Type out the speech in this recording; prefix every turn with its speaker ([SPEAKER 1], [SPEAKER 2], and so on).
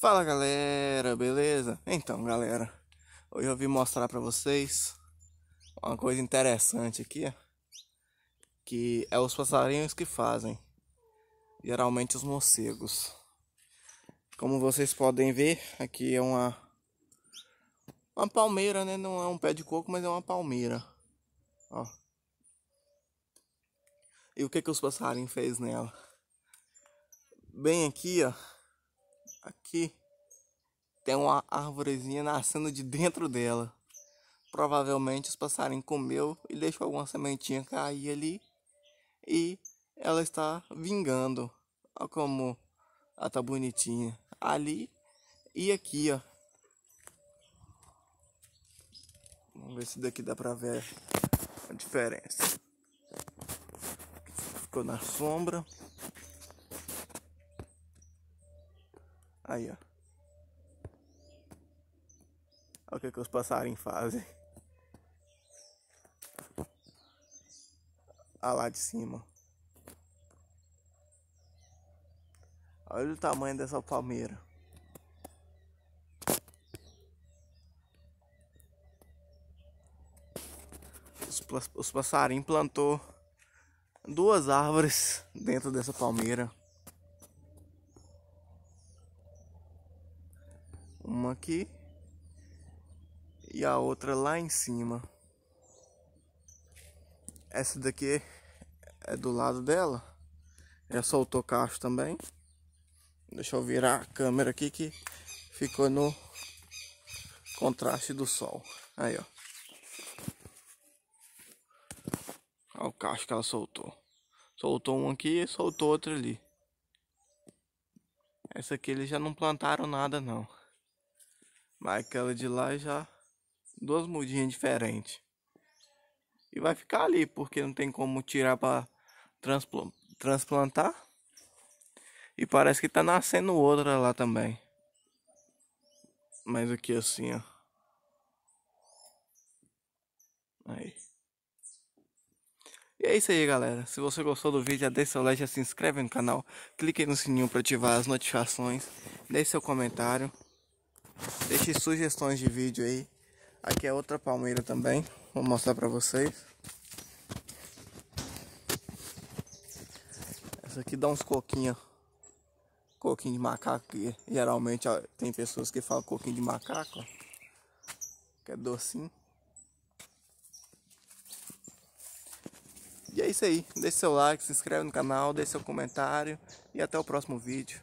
[SPEAKER 1] Fala galera, beleza? Então galera, hoje eu vim mostrar pra vocês uma coisa interessante aqui, que é os passarinhos que fazem, geralmente os morcegos. Como vocês podem ver, aqui é uma, uma palmeira, né? Não é um pé de coco, mas é uma palmeira, ó. E o que que os passarinhos fez nela? Bem aqui, ó aqui tem uma árvorezinha nascendo de dentro dela. Provavelmente os passarinhos comeu e deixou alguma sementinha cair ali e ela está vingando. Olha como ela tá bonitinha. Ali e aqui, ó. Vamos ver se daqui dá pra ver a diferença. Ficou na sombra. Aí, ó. Olha o que, que os passarinhos fazem. Olha lá de cima. Olha o tamanho dessa palmeira. Os, passarinhos plantou duas árvores dentro dessa palmeira. Uma aqui e a outra lá em cima. Essa daqui é do lado dela. Já é soltou cacho também. Deixa eu virar a câmera aqui que ficou no contraste do sol. Aí, ó. Olha o cacho que ela soltou. Soltou um aqui e soltou outro ali. Essa aqui eles já não plantaram nada não. Mas aquela de lá já duas mudinhas diferentes. E vai ficar ali, porque não tem como tirar para transpl transplantar. E parece que tá nascendo outra lá também. Mas aqui assim, ó. Aí. E é isso aí, galera. Se você gostou do vídeo, já deixa seu like, já se inscreve no canal, clique no sininho para ativar as notificações, deixe seu comentário. Deixe sugestões de vídeo aí. Aqui é outra palmeira também. Vou mostrar pra vocês. Essa aqui dá uns coquinhos. Coquinho de macaco. Que geralmente ó, tem pessoas que falam coquinho de macaco. Ó, que é docinho. E é isso aí. Deixe seu like, se inscreve no canal, deixe seu comentário. E até o próximo vídeo.